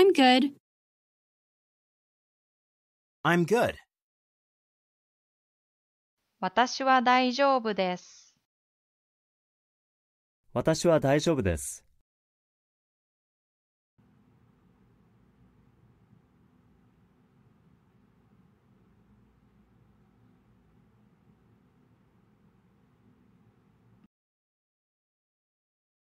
I'm good. I'm good. 私は大丈夫です。私は大丈夫です。